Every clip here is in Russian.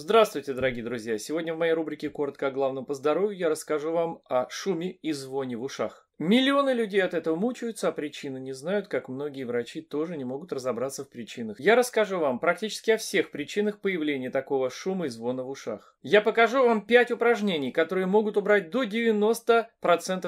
Здравствуйте, дорогие друзья! Сегодня в моей рубрике «Коротко о главном по здоровью» я расскажу вам о шуме и звоне в ушах. Миллионы людей от этого мучаются, а причины не знают, как многие врачи тоже не могут разобраться в причинах. Я расскажу вам практически о всех причинах появления такого шума и звона в ушах. Я покажу вам 5 упражнений, которые могут убрать до 90%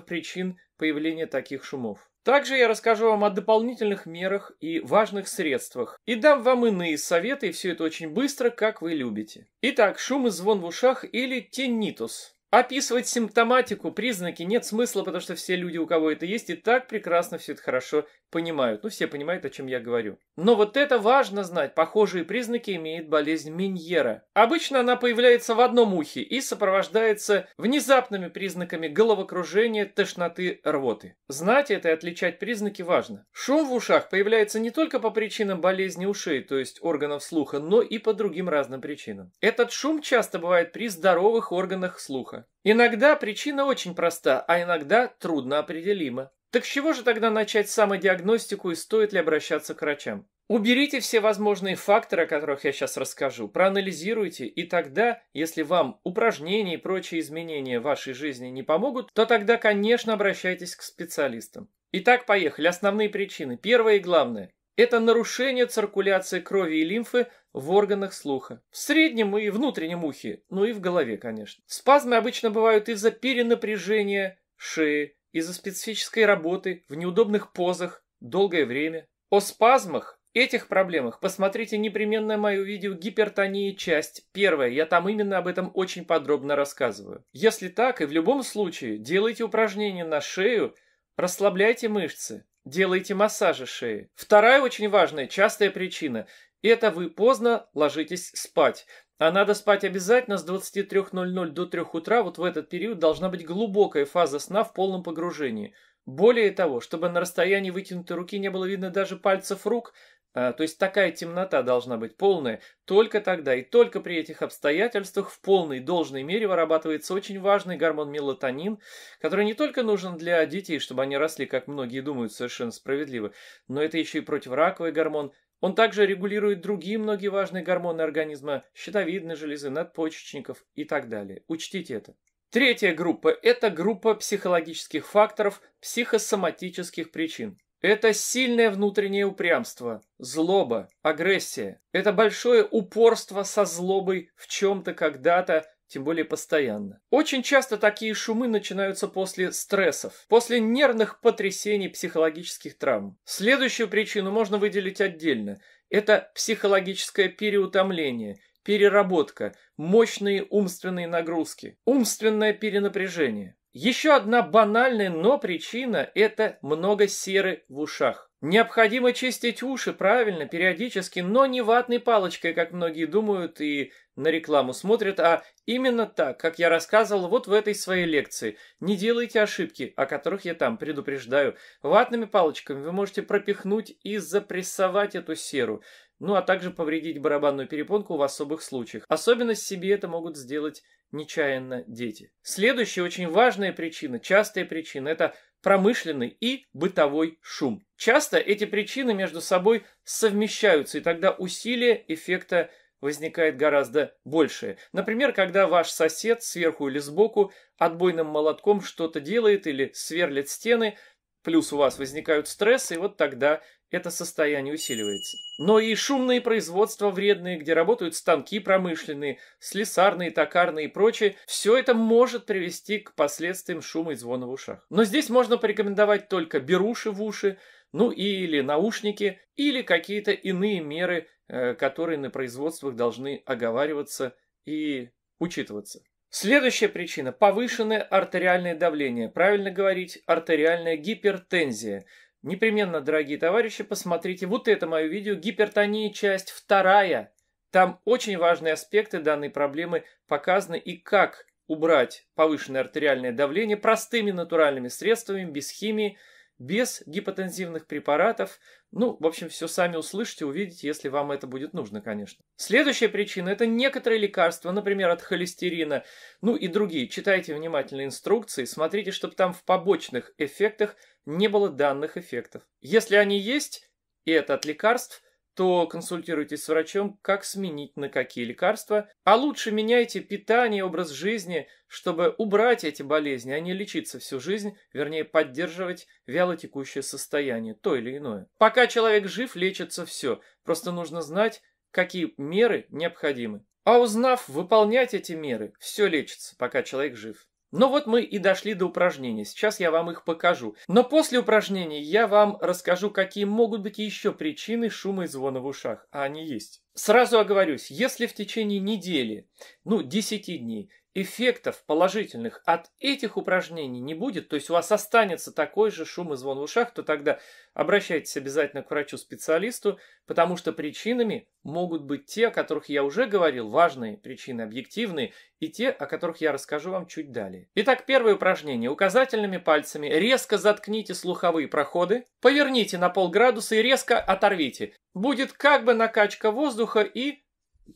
причин появления таких шумов. Также я расскажу вам о дополнительных мерах и важных средствах и дам вам иные советы, и все это очень быстро, как вы любите. Итак, шум и звон в ушах или теннитус Описывать симптоматику, признаки нет смысла, потому что все люди, у кого это есть, и так прекрасно все это хорошо понимают. Ну, все понимают, о чем я говорю. Но вот это важно знать. Похожие признаки имеет болезнь Миньера. Обычно она появляется в одном ухе и сопровождается внезапными признаками головокружения, тошноты, рвоты. Знать это и отличать признаки важно. Шум в ушах появляется не только по причинам болезни ушей, то есть органов слуха, но и по другим разным причинам. Этот шум часто бывает при здоровых органах слуха. Иногда причина очень проста, а иногда трудно определима. Так с чего же тогда начать самодиагностику и стоит ли обращаться к врачам? Уберите все возможные факторы, о которых я сейчас расскажу, проанализируйте, и тогда, если вам упражнения и прочие изменения в вашей жизни не помогут, то тогда, конечно, обращайтесь к специалистам. Итак, поехали. Основные причины. Первое и главное. Это нарушение циркуляции крови и лимфы в органах слуха. В среднем и внутреннем ухе, ну и в голове, конечно. Спазмы обычно бывают из-за перенапряжения шеи, из-за специфической работы, в неудобных позах, долгое время. О спазмах, этих проблемах посмотрите непременно мое видео «Гипертония. Часть первая». Я там именно об этом очень подробно рассказываю. Если так, и в любом случае, делайте упражнения на шею, расслабляйте мышцы, делаете массажи шеи. Вторая очень важная, частая причина – это вы поздно ложитесь спать. А надо спать обязательно с 23.00 до 3 утра, вот в этот период должна быть глубокая фаза сна в полном погружении. Более того, чтобы на расстоянии вытянутой руки не было видно даже пальцев рук, а, то есть такая темнота должна быть полная. Только тогда и только при этих обстоятельствах в полной должной мере вырабатывается очень важный гормон мелатонин, который не только нужен для детей, чтобы они росли, как многие думают, совершенно справедливо, но это еще и противораковый гормон. Он также регулирует другие многие важные гормоны организма, щитовидной железы, надпочечников и так далее. Учтите это. Третья группа – это группа психологических факторов, психосоматических причин. Это сильное внутреннее упрямство, злоба, агрессия. Это большое упорство со злобой в чем-то когда-то, тем более постоянно. Очень часто такие шумы начинаются после стрессов, после нервных потрясений, психологических травм. Следующую причину можно выделить отдельно. Это психологическое переутомление, переработка, мощные умственные нагрузки, умственное перенапряжение. Еще одна банальная, но причина – это много серы в ушах. Необходимо чистить уши, правильно, периодически, но не ватной палочкой, как многие думают и на рекламу смотрят, а именно так, как я рассказывал вот в этой своей лекции. Не делайте ошибки, о которых я там предупреждаю. Ватными палочками вы можете пропихнуть и запрессовать эту серу, ну а также повредить барабанную перепонку в особых случаях. Особенно себе это могут сделать нечаянно дети. Следующая очень важная причина, частая причина, это промышленный и бытовой шум. Часто эти причины между собой совмещаются, и тогда усилие эффекта возникает гораздо большее. Например, когда ваш сосед сверху или сбоку отбойным молотком что-то делает или сверлит стены, плюс у вас возникают стрессы, и вот тогда это состояние усиливается. Но и шумные производства вредные, где работают станки промышленные, слесарные, токарные и прочее, все это может привести к последствиям шума и звона в ушах. Но здесь можно порекомендовать только беруши в уши, ну или наушники, или какие-то иные меры, э, которые на производствах должны оговариваться и учитываться. Следующая причина – повышенное артериальное давление. Правильно говорить, артериальная гипертензия – Непременно, дорогие товарищи, посмотрите вот это мое видео «Гипертония. Часть вторая». Там очень важные аспекты данной проблемы показаны и как убрать повышенное артериальное давление простыми натуральными средствами, без химии, без гипотензивных препаратов. Ну, в общем, все сами услышите, увидите, если вам это будет нужно, конечно. Следующая причина – это некоторые лекарства, например, от холестерина, ну и другие. Читайте внимательно инструкции, смотрите, чтобы там в побочных эффектах не было данных эффектов. Если они есть, и это от лекарств, то консультируйтесь с врачом, как сменить на какие лекарства, а лучше меняйте питание, образ жизни, чтобы убрать эти болезни, а не лечиться всю жизнь, вернее поддерживать вялотекущее состояние, то или иное. Пока человек жив, лечится все, просто нужно знать, какие меры необходимы. А узнав, выполнять эти меры, все лечится, пока человек жив. Ну вот мы и дошли до упражнений, сейчас я вам их покажу. Но после упражнений я вам расскажу, какие могут быть еще причины шума и звона в ушах, а они есть. Сразу оговорюсь, если в течение недели, ну 10 дней, эффектов положительных от этих упражнений не будет, то есть у вас останется такой же шум и звон в ушах, то тогда обращайтесь обязательно к врачу-специалисту, потому что причинами могут быть те, о которых я уже говорил, важные причины, объективные, и те, о которых я расскажу вам чуть далее. Итак, первое упражнение. Указательными пальцами резко заткните слуховые проходы, поверните на полградуса и резко оторвите. Будет как бы накачка воздуха и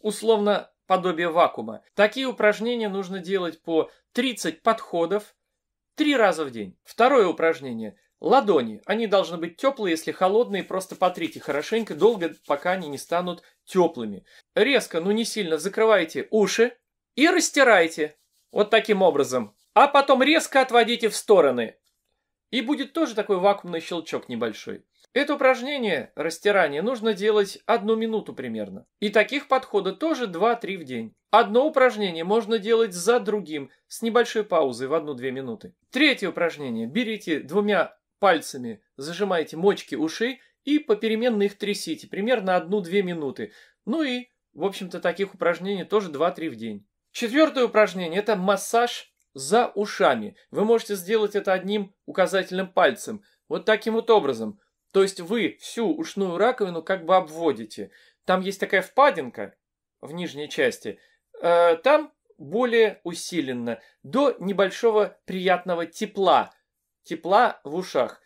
условно подобие вакуума. Такие упражнения нужно делать по 30 подходов три раза в день. Второе упражнение – ладони. Они должны быть теплые, если холодные, просто потрите хорошенько, долго, пока они не станут теплыми. Резко, но не сильно закрывайте уши и растирайте. Вот таким образом. А потом резко отводите в стороны. И будет тоже такой вакуумный щелчок небольшой. Это упражнение, растирание, нужно делать одну минуту примерно. И таких подхода тоже 2-3 в день. Одно упражнение можно делать за другим, с небольшой паузой в 1-2 минуты. Третье упражнение. Берите двумя пальцами, зажимайте мочки ушей и попеременно их трясите, примерно 1-2 минуты. Ну и, в общем-то, таких упражнений тоже 2-3 в день. Четвертое упражнение – это массаж за ушами. Вы можете сделать это одним указательным пальцем. Вот таким вот образом – то есть вы всю ушную раковину как бы обводите. Там есть такая впадинка в нижней части. Э, там более усиленно, до небольшого приятного тепла, тепла в ушах.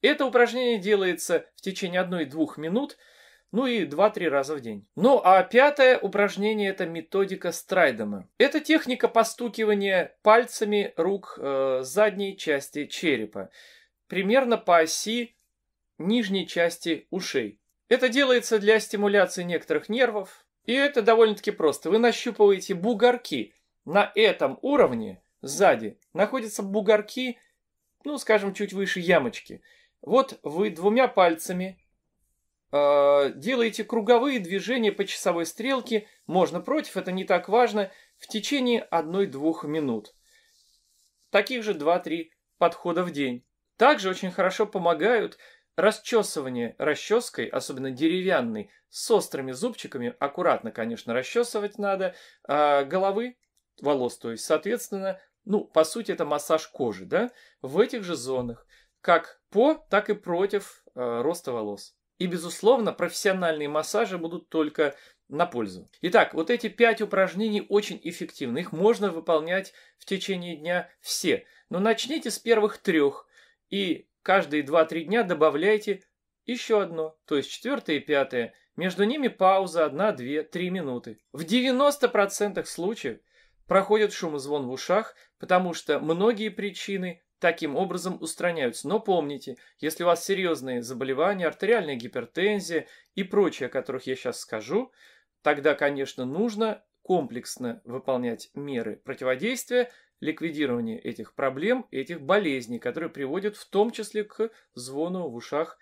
Это упражнение делается в течение 1-2 минут, ну и 2-3 раза в день. Ну а пятое упражнение – это методика Страйдома. Это техника постукивания пальцами рук э, задней части черепа, примерно по оси нижней части ушей. Это делается для стимуляции некоторых нервов, и это довольно-таки просто. Вы нащупываете бугорки. На этом уровне сзади находятся бугорки, ну, скажем, чуть выше ямочки. Вот вы двумя пальцами э, делаете круговые движения по часовой стрелке, можно против, это не так важно, в течение 1-2 минут. Таких же 2-3 подхода в день. Также очень хорошо помогают Расчесывание расческой, особенно деревянной, с острыми зубчиками, аккуратно, конечно, расчесывать надо, а головы, волос, то есть, соответственно, ну, по сути, это массаж кожи, да, в этих же зонах, как по, так и против э, роста волос. И, безусловно, профессиональные массажи будут только на пользу. Итак, вот эти пять упражнений очень эффективны. Их можно выполнять в течение дня все. Но начните с первых трех и Каждые 2-3 дня добавляйте еще одно, то есть четвертое и пятое. Между ними пауза 1, 2, 3 минуты. В 90% случаев проходит шум и звон в ушах, потому что многие причины таким образом устраняются. Но помните, если у вас серьезные заболевания, артериальная гипертензия и прочее, о которых я сейчас скажу, тогда, конечно, нужно комплексно выполнять меры противодействия ликвидирование этих проблем, этих болезней, которые приводят в том числе к звону в ушах,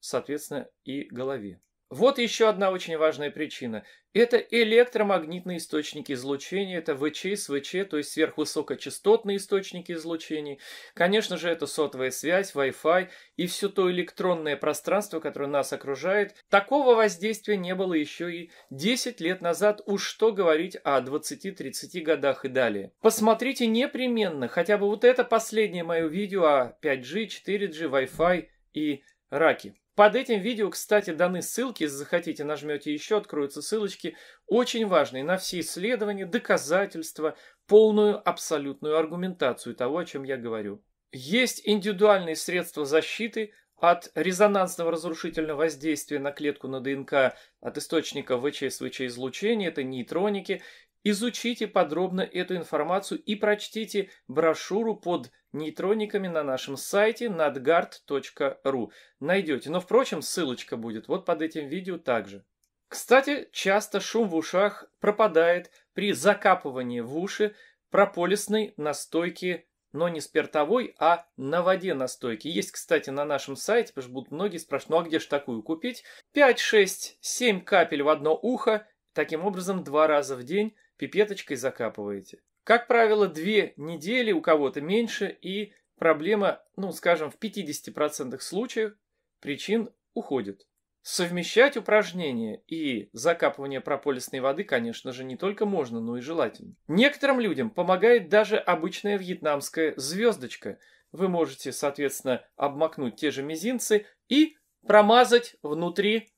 соответственно, и голове. Вот еще одна очень важная причина. Это электромагнитные источники излучения, это ВЧ, СВЧ, то есть сверхвысокочастотные источники излучений. Конечно же, это сотовая связь, Wi-Fi и все то электронное пространство, которое нас окружает. Такого воздействия не было еще и 10 лет назад, уж что говорить о 20-30 годах и далее. Посмотрите непременно хотя бы вот это последнее мое видео о 5G, 4G, Wi-Fi и раке. Под этим видео, кстати, даны ссылки, если захотите, нажмете еще, откроются ссылочки, очень важные на все исследования, доказательства, полную абсолютную аргументацию того, о чем я говорю. Есть индивидуальные средства защиты от резонансного разрушительного воздействия на клетку на ДНК от источника ВЧ-СВЧ излучения, это нейтроники, Изучите подробно эту информацию и прочтите брошюру под нейтрониками на нашем сайте nadgard.ru. Найдете. Но, впрочем, ссылочка будет вот под этим видео также. Кстати, часто шум в ушах пропадает при закапывании в уши прополисной настойки но не спиртовой, а на воде настойки. Есть, кстати, на нашем сайте, потому что будут многие спрашивать, ну а где же такую купить? 5, 6, 7 капель в одно ухо, таким образом два раза в день пипеточкой закапываете. Как правило, две недели у кого-то меньше, и проблема, ну, скажем, в 50% случаев причин уходит. Совмещать упражнения и закапывание прополисной воды, конечно же, не только можно, но и желательно. Некоторым людям помогает даже обычная вьетнамская звездочка. Вы можете, соответственно, обмакнуть те же мизинцы и промазать внутри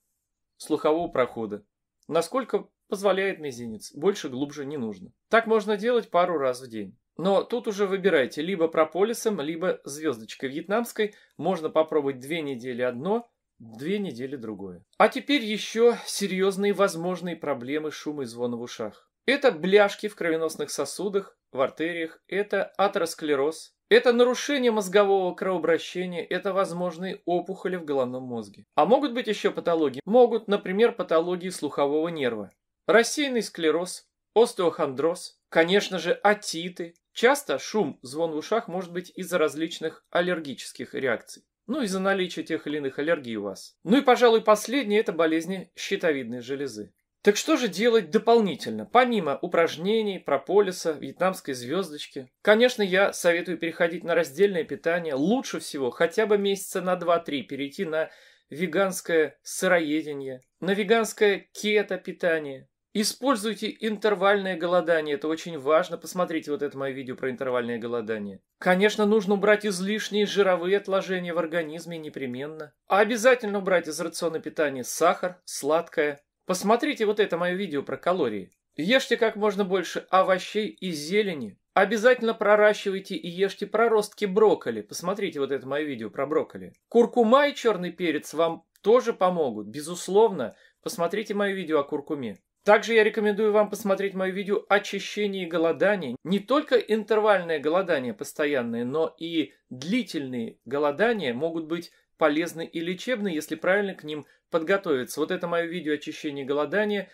слухового прохода. Насколько позволяет мизинец, больше глубже не нужно. Так можно делать пару раз в день. Но тут уже выбирайте, либо прополисом, либо звездочкой вьетнамской. Можно попробовать две недели одно, две недели другое. А теперь еще серьезные возможные проблемы шума и звона в ушах. Это бляшки в кровеносных сосудах, в артериях, это атеросклероз, это нарушение мозгового кровообращения, это возможные опухоли в головном мозге. А могут быть еще патологии? Могут, например, патологии слухового нерва. Рассеянный склероз, остеохондроз, конечно же, атиты. Часто шум, звон в ушах может быть из-за различных аллергических реакций. Ну, из-за наличия тех или иных аллергий у вас. Ну и, пожалуй, последнее – это болезни щитовидной железы. Так что же делать дополнительно, помимо упражнений, прополиса, вьетнамской звездочки? Конечно, я советую переходить на раздельное питание. Лучше всего хотя бы месяца на 2-3 перейти на веганское сыроедение, на веганское кето-питание. Используйте интервальное голодание, это очень важно. Посмотрите вот это мое видео про интервальное голодание. Конечно, нужно убрать излишние жировые отложения в организме непременно. А обязательно убрать из рациона питания сахар, сладкое. Посмотрите вот это мое видео про калории. Ешьте как можно больше овощей и зелени. Обязательно проращивайте и ешьте проростки брокколи. Посмотрите вот это мое видео про брокколи. Куркума и черный перец вам тоже помогут, безусловно. Посмотрите мое видео о куркуме. Также я рекомендую вам посмотреть мое видео «Очищение и голодание». Не только интервальное голодание постоянное, но и длительные голодания могут быть полезны и лечебны, если правильно к ним подготовиться. Вот это мое видео «Очищение и голодание»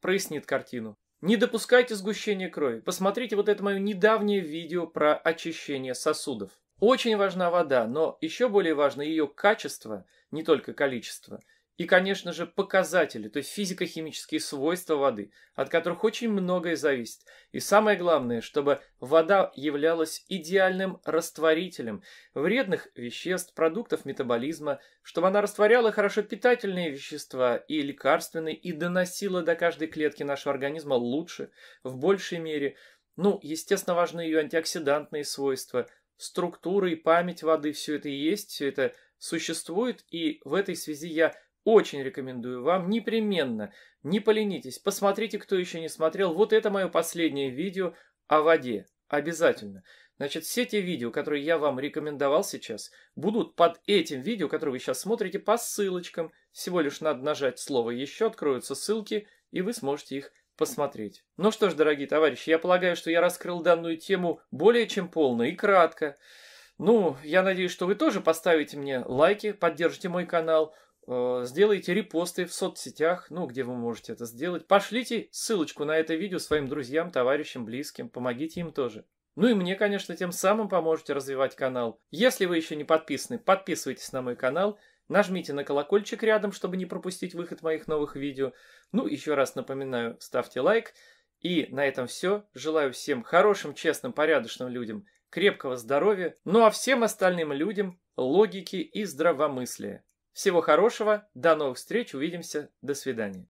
прояснит картину. Не допускайте сгущения крови. Посмотрите вот это мое недавнее видео про очищение сосудов. Очень важна вода, но еще более важно ее качество, не только количество – и, конечно же, показатели, то есть физико-химические свойства воды, от которых очень многое зависит. И самое главное, чтобы вода являлась идеальным растворителем вредных веществ, продуктов метаболизма, чтобы она растворяла хорошо питательные вещества и лекарственные, и доносила до каждой клетки нашего организма лучше, в большей мере. Ну, естественно, важны ее антиоксидантные свойства, структура и память воды, все это есть, все это существует, и в этой связи я очень рекомендую вам, непременно, не поленитесь, посмотрите, кто еще не смотрел. Вот это мое последнее видео о воде, обязательно. Значит, все те видео, которые я вам рекомендовал сейчас, будут под этим видео, которое вы сейчас смотрите, по ссылочкам. Всего лишь надо нажать слово «Еще», откроются ссылки, и вы сможете их посмотреть. Ну что ж, дорогие товарищи, я полагаю, что я раскрыл данную тему более чем полно и кратко. Ну, я надеюсь, что вы тоже поставите мне лайки, поддержите мой канал – Э, сделайте репосты в соцсетях, ну, где вы можете это сделать. Пошлите ссылочку на это видео своим друзьям, товарищам, близким, помогите им тоже. Ну и мне, конечно, тем самым поможете развивать канал. Если вы еще не подписаны, подписывайтесь на мой канал, нажмите на колокольчик рядом, чтобы не пропустить выход моих новых видео. Ну, еще раз напоминаю, ставьте лайк. И на этом все. Желаю всем хорошим, честным, порядочным людям крепкого здоровья, ну а всем остальным людям логики и здравомыслия. Всего хорошего, до новых встреч, увидимся, до свидания.